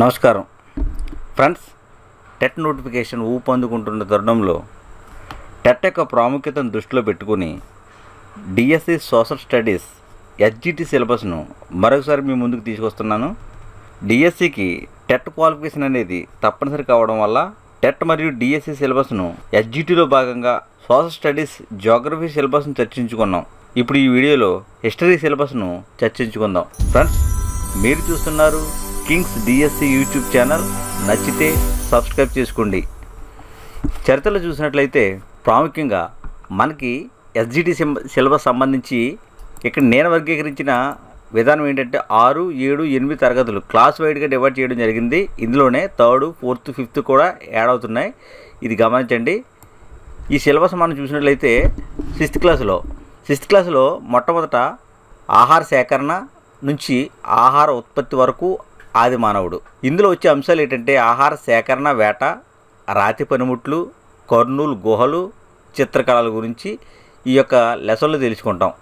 నమస్కారం friends TET notification ఊపందుకుంటున్న తరుణంలో TET యొక్క ప్రాముఖ్యతను దృష్టిలో పెట్టుకుని డిఎస్సి సోషల్ స్టడీస్ ఎస్జిటి సిలబస్ను మరొకసారి మీ ముందుకు తీసుకొస్తున్నాను డిఎస్సికి టెట్ క్వాలిఫికేషన్ అనేది తప్పనిసరి కావడం వల్ల టెట్ మరియు డిఎస్సి సిలబస్ను ఎస్జిటిలో భాగంగా సోషల్ స్టడీస్ జోగ్రఫీ సిలబస్ను చర్చించుకున్నాం ఇప్పుడు ఈ వీడియోలో హిస్టరీ సిలబస్ను చర్చించుకుందాం ఫ్రెండ్స్ మీరు చూస్తున్నారు కింగ్స్ డిఎస్సి యూట్యూబ్ ఛానల్ నచ్చితే సబ్స్క్రైబ్ చేసుకోండి చరిత్రలో చూసినట్లయితే ప్రాముఖ్యంగా మనకి ఎస్జిటి సిలబస్ సంబంధించి ఇక్కడ నేను వర్గీకరించిన విధానం ఏంటంటే ఆరు ఏడు ఎనిమిది తరగతులు క్లాస్ వైడ్గా డివైడ్ చేయడం జరిగింది ఇందులోనే థర్డ్ ఫోర్త్ ఫిఫ్త్ కూడా యాడ్ అవుతున్నాయి ఇది గమనించండి ఈ సిలబస్ మనం చూసినట్లయితే సిక్స్త్ క్లాసులో సిక్స్త్ క్లాసులో మొట్టమొదట ఆహార సేకరణ నుంచి ఆహార ఉత్పత్తి వరకు ఆది మానవుడు ఇందులో వచ్చే అంశాలు ఏంటంటే ఆహార సేకరణ వేట రాతి పనిముట్లు కర్నూలు గుహలు చిత్రకళల గురించి ఈ యొక్క లెసన్లు తెలుసుకుంటాం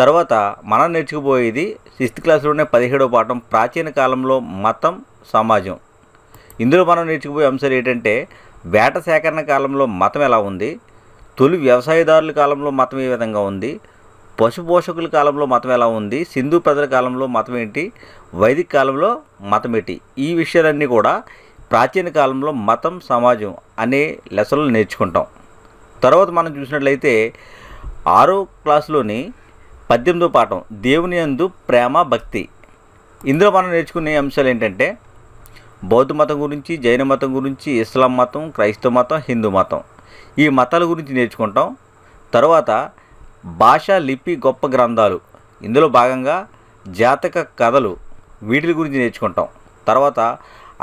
తర్వాత మనం నేర్చుకుపోయేది సిక్స్త్ క్లాస్లోనే పదిహేడవ పాఠం ప్రాచీన కాలంలో మతం సమాజం ఇందులో మనం నేర్చుకుపోయే అంశాలు ఏంటంటే వేట సేకరణ కాలంలో మతం ఎలా ఉంది తొలి వ్యవసాయదారుల కాలంలో మతం ఏ విధంగా ఉంది పశుపోషకుల కాలంలో మతం ఎలా ఉంది సింధు ప్రజల కాలంలో మతం ఏంటి వైదిక కాలంలో మతం ఏంటి ఈ విషయాలన్నీ కూడా ప్రాచీన కాలంలో మతం సమాజం అనే లెసన్లు నేర్చుకుంటాం తర్వాత మనం చూసినట్లయితే ఆరో క్లాసులోని పద్దెనిమిదో పాఠం దేవుని యందు ప్రేమ భక్తి ఇందులో మనం నేర్చుకునే అంశాలు ఏంటంటే బౌద్ధ మతం గురించి జైన మతం గురించి ఇస్లాం మతం క్రైస్తవ మతం హిందూ మతం ఈ మతాల గురించి నేర్చుకుంటాం తర్వాత భాషా లిపి గొప్ప గ్రంథాలు ఇందులో భాగంగా జాతక కథలు వీటి గురించి నేర్చుకుంటాం తర్వాత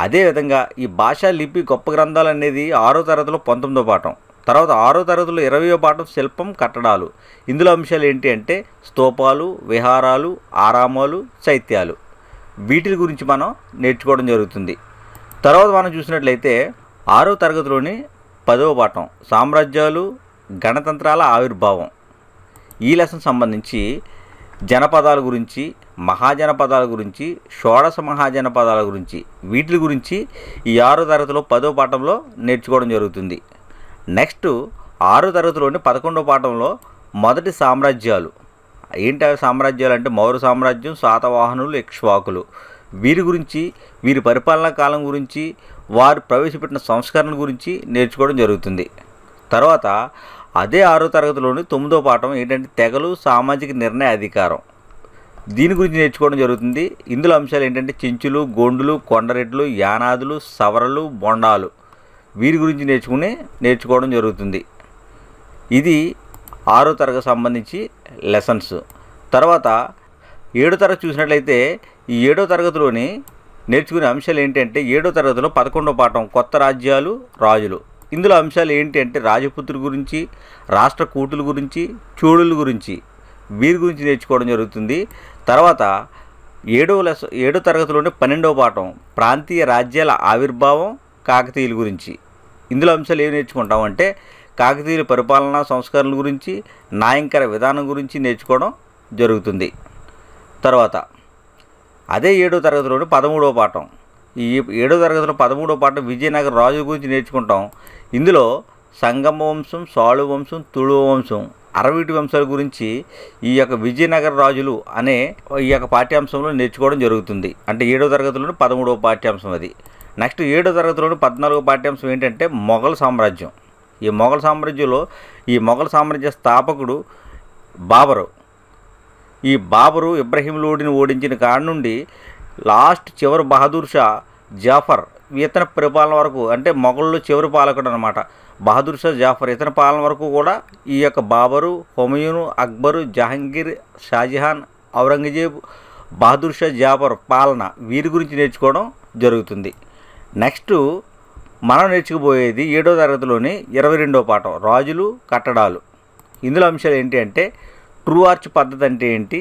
అదేవిధంగా ఈ భాషా లిపి గొప్ప గ్రంథాలు అనేది ఆరో తరగతిలో పంతొమ్మిదో పాఠం తర్వాత ఆరో తరగతిలో ఇరవయో పాఠం శిల్పం కట్టడాలు ఇందులో అంశాలు ఏంటి అంటే స్తూపాలు విహారాలు ఆరామాలు చైత్యాలు వీటి గురించి మనం నేర్చుకోవడం జరుగుతుంది తర్వాత మనం చూసినట్లయితే ఆరో తరగతిలోని పదవ పాఠం సామ్రాజ్యాలు గణతంత్రాల ఆవిర్భావం ఈ లెసన్ సంబంధించి జనపదాల గురించి మహాజనపదాల గురించి షోడశ మహాజనపదాల గురించి వీటి గురించి ఈ ఆరో తరగతిలో పదో పాఠంలో నేర్చుకోవడం జరుగుతుంది నెక్స్ట్ ఆరో తరగతిలోని పదకొండో పాఠంలో మొదటి సామ్రాజ్యాలు ఏంటి అవి సామ్రాజ్యాలు అంటే మౌర్య సామ్రాజ్యం శాతవాహనులు ఇక్ష్వాకులు వీరి గురించి వీరి పరిపాలనా కాలం గురించి వారు ప్రవేశపెట్టిన సంస్కరణ గురించి నేర్చుకోవడం జరుగుతుంది తర్వాత అదే ఆరో తరగతిలోని తొమ్మిదో పాఠం ఏంటంటే తెగలు సామాజిక నిర్ణయ అధికారం దీని గురించి నేర్చుకోవడం జరుగుతుంది ఇందులో అంశాలు ఏంటంటే చించులు గోండులు కొండరెడ్లు యానాదులు సవరలు బొండాలు వీరి గురించి నేర్చుకుని నేర్చుకోవడం జరుగుతుంది ఇది ఆరో తరగతి సంబంధించి లెసన్స్ తర్వాత ఏడో తరగతి చూసినట్లయితే ఈ ఏడో తరగతిలోని నేర్చుకునే అంశాలు ఏంటంటే ఏడో తరగతిలో పదకొండో పాఠం కొత్త రాజ్యాలు రాజులు ఇందులో అంశాలు ఏంటి అంటే రాజపుత్రుల గురించి రాష్ట్ర కూటుల గురించి చూడుల గురించి వీరి గురించి నేర్చుకోవడం జరుగుతుంది తర్వాత ఏడవ లెస ఏడో తరగతిలోనే పన్నెండవ పాఠం ప్రాంతీయ రాజ్యాల ఆవిర్భావం కాకతీయుల గురించి ఇందులో అంశాలు ఏమి నేర్చుకుంటామంటే కాకతీయుల పరిపాలనా సంస్కరణల గురించి నాయంకర విధానం గురించి నేర్చుకోవడం జరుగుతుంది తర్వాత అదే ఏడో తరగతిలోని పదమూడవ పాఠం ఈ ఏడో తరగతిలో పదమూడో పాఠం విజయనగర రాజు గురించి నేర్చుకుంటాం ఇందులో సంగమ వంశం సాళు వంశం తుళు వంశం అరవీటి వంశాల గురించి ఈ యొక్క విజయనగర రాజులు అనే ఈ యొక్క పాఠ్యాంశంలో నేర్చుకోవడం జరుగుతుంది అంటే ఏడో తరగతిలోని పదమూడవ పాఠ్యాంశం అది నెక్స్ట్ ఏడో తరగతిలోని పద్నాలుగో పాఠ్యాంశం ఏంటంటే మొఘల్ సామ్రాజ్యం ఈ మొఘల్ సామ్రాజ్యంలో ఈ మొఘల్ సామ్రాజ్య స్థాపకుడు బాబరు ఈ బాబరు ఇబ్రహీం లోడిని ఓడించిన కాడ నుండి లాస్ట్ చివరి బహదూర్ షా జాఫర్ ఇతని పరిపాలన వరకు అంటే మొఘళ్ళు చివరి పాలకుడు అనమాట బహదూర్ షా జాఫర్ ఇతని పాలన వరకు కూడా ఈ యొక్క బాబరు హుమయూను అక్బరు జహాంగీర్ షాజహాన్ ఔరంగజేబ్ బహదూర్ షా జాఫర్ పాలన వీరి గురించి నేర్చుకోవడం జరుగుతుంది నెక్స్ట్ మనం నేర్చుకుపోయేది ఏడో తరగతిలోని ఇరవై రెండో పాఠం రాజులు కట్టడాలు ఇందులో అంశాలు ఏంటి అంటే ట్రూ ఆర్చ్ పద్ధతి అంటే ఏంటి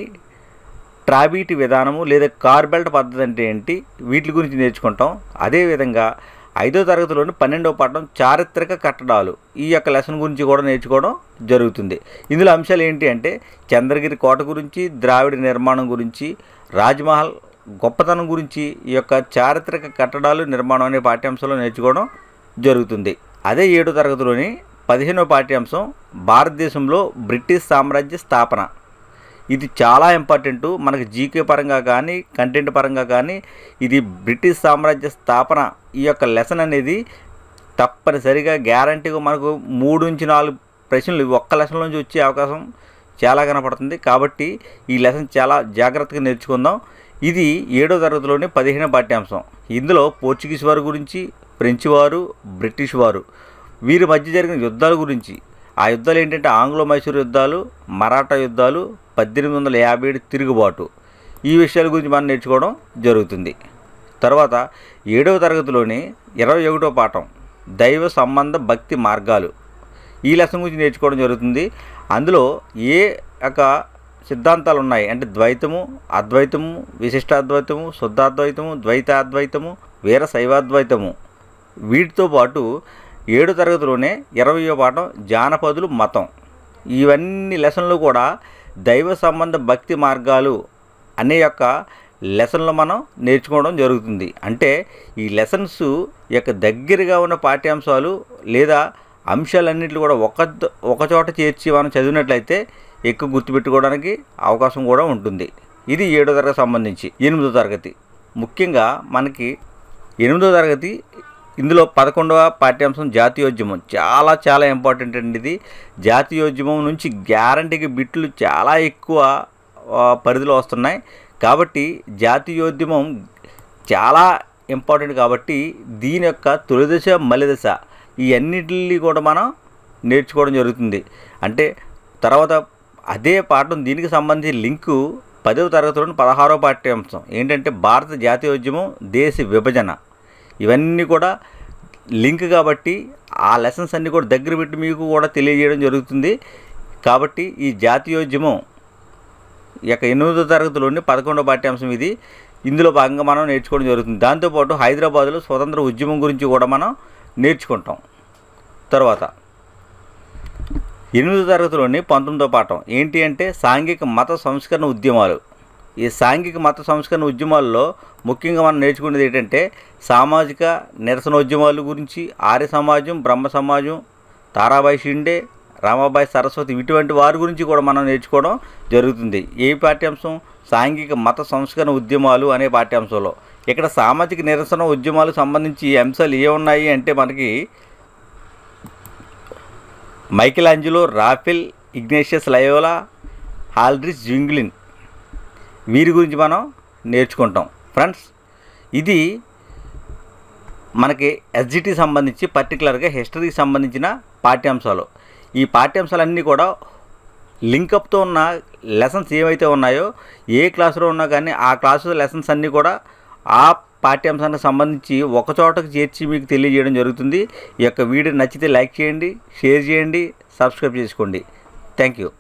ట్రాబీటి విధానము లేదా కార్బెల్ట్ పద్ధతి అంటే ఏంటి వీటి గురించి నేర్చుకుంటాం అదేవిధంగా ఐదో తరగతిలోని పన్నెండవ పాఠం చారిత్రక కట్టడాలు ఈ యొక్క లెసన్ గురించి కూడా నేర్చుకోవడం జరుగుతుంది ఇందులో అంశాలు ఏంటి అంటే చంద్రగిరి కోట గురించి ద్రావిడ నిర్మాణం గురించి రాజ్మహల్ గొప్పతనం గురించి ఈ యొక్క చారిత్రక కట్టడాలు నిర్మాణం అనే పాఠ్యాంశంలో నేర్చుకోవడం జరుగుతుంది అదే ఏడో తరగతిలోని పదిహేనో పాఠ్యాంశం భారతదేశంలో బ్రిటిష్ సామ్రాజ్య స్థాపన ఇది చాలా ఇంపార్టెంటు మనకి జీకే పరంగా కానీ కంటెంట్ పరంగా కానీ ఇది బ్రిటిష్ సామ్రాజ్య స్థాపన ఈ యొక్క లెసన్ అనేది తప్పనిసరిగా గ్యారంటీగా మనకు మూడు నుంచి నాలుగు ప్రశ్నలు ఒక్క లెసన్ నుంచి వచ్చే అవకాశం చాలా కనపడుతుంది కాబట్టి ఈ లెసన్ చాలా జాగ్రత్తగా నేర్చుకుందాం ఇది ఏడో తరగతిలోని పదిహేను పాఠ్యాంశం ఇందులో పోర్చుగీస్ వారి గురించి ఫ్రెంచ్ వారు బ్రిటిష్ వారు వీరి మధ్య జరిగిన యుద్ధాల గురించి ఆ యుద్ధాలు ఏంటంటే ఆంగ్లో మైసూర్ యుద్ధాలు మరాఠా యుద్ధాలు పద్దెనిమిది వందల యాభై ఏడు తిరుగుబాటు ఈ విషయాల గురించి మనం నేర్చుకోవడం జరుగుతుంది తర్వాత ఏడవ తరగతిలోని ఇరవై ఒకటో పాఠం దైవ సంబంధ భక్తి మార్గాలు ఈ లెసన్ గురించి నేర్చుకోవడం జరుగుతుంది అందులో ఏ యొక్క సిద్ధాంతాలు ఉన్నాయి అంటే ద్వైతము అద్వైతము విశిష్టాద్వైతము శుద్ధాద్వైతము ద్వైతాద్వైతము వీర శైవాద్వైతము వీటితో పాటు ఏడు తరగతిలోనే ఇరవయో పాఠం జానపదులు మతం ఇవన్నీ లెసన్లు కూడా దైవ సంబంధ భక్తి మార్గాలు అనే యొక్క లెసన్లు మనం నేర్చుకోవడం జరుగుతుంది అంటే ఈ లెసన్స్ యొక్క దగ్గరగా ఉన్న పాఠ్యాంశాలు లేదా అంశాలన్నింటినీ కూడా ఒక ఒకచోట చేర్చి మనం చదివినట్లయితే ఎక్కువ గుర్తుపెట్టుకోవడానికి అవకాశం కూడా ఉంటుంది ఇది ఏడో తరగతి సంబంధించి ఎనిమిదో తరగతి ముఖ్యంగా మనకి ఎనిమిదో తరగతి ఇందులో పదకొండవ పాఠ్యాంశం జాతీయోద్యమం చాలా చాలా ఇంపార్టెంట్ అండి ఇది జాతీయోద్యమం నుంచి గ్యారంటీకి బిట్లు చాలా ఎక్కువ పరిధిలో వస్తున్నాయి కాబట్టి జాతీయోద్యమం చాలా ఇంపార్టెంట్ కాబట్టి దీని యొక్క తొలిదశ మలిదశ ఈ అన్నిటిని కూడా మనం నేర్చుకోవడం జరుగుతుంది అంటే తర్వాత అదే పాఠం దీనికి సంబంధించి లింకు పదవ తరగతిలోని పదహారో పాఠ్యాంశం ఏంటంటే భారత జాతీయోద్యమం దేశ విభజన ఇవన్నీ కూడా లింక్ కాబట్టి ఆ లెసన్స్ అన్నీ కూడా దగ్గర పెట్టి మీకు కూడా తెలియజేయడం జరుగుతుంది కాబట్టి ఈ జాతీయోద్యమం యొక్క ఎనిమిదో తరగతిలోని పదకొండో పాఠ్యాంశం ఇది ఇందులో భాగంగా మనం నేర్చుకోవడం జరుగుతుంది దాంతోపాటు హైదరాబాద్లో స్వతంత్ర ఉద్యమం గురించి కూడా మనం నేర్చుకుంటాం తర్వాత ఎనిమిదో తరగతిలోని పంతొమ్మిదో పాఠం ఏంటి అంటే సాంఘిక మత సంస్కరణ ఉద్యమాలు ఈ సాంఘిక మత సంస్కరణ ఉద్యమాల్లో ముఖ్యంగా మనం నేర్చుకునేది ఏంటంటే సామాజిక నిరసన ఉద్యమాల గురించి ఆర్య సమాజం బ్రహ్మ సమాజం తారాబాయి షిండే రామాబాయి సరస్వతి ఇటువంటి వారి గురించి కూడా మనం నేర్చుకోవడం జరుగుతుంది ఏ పాఠ్యాంశం సాంఘిక మత సంస్కరణ ఉద్యమాలు అనే పాఠ్యాంశంలో ఇక్కడ సామాజిక నిరసన ఉద్యమాలకు సంబంధించి అంశాలు ఏ ఉన్నాయి అంటే మనకి Michelangelo Raphael Ignatius Loyola Huldrych Zwingli వీరి గురించి మనం నేర్చుకుంటాం ఫ్రెండ్స్ ఇది మనకి ఎస్జిటి సంబంధించి పర్టికులర్గా హిస్టరీకి సంబంధించిన పాఠ్యాంశాలు ఈ పాఠ్యాంశాలన్నీ కూడా లింకప్తో ఉన్న లెసన్స్ ఏవైతే ఉన్నాయో ఏ క్లాసులో ఉన్నా కానీ ఆ క్లాసు లెసన్స్ అన్నీ కూడా ఆ పాఠ్యాంశానికి సంబంధించి ఒక చోటకు చేర్చి మీకు తెలియజేయడం జరుగుతుంది ఈ యొక్క వీడియో నచ్చితే లైక్ చేయండి షేర్ చేయండి సబ్స్క్రైబ్ చేసుకోండి థ్యాంక్ యూ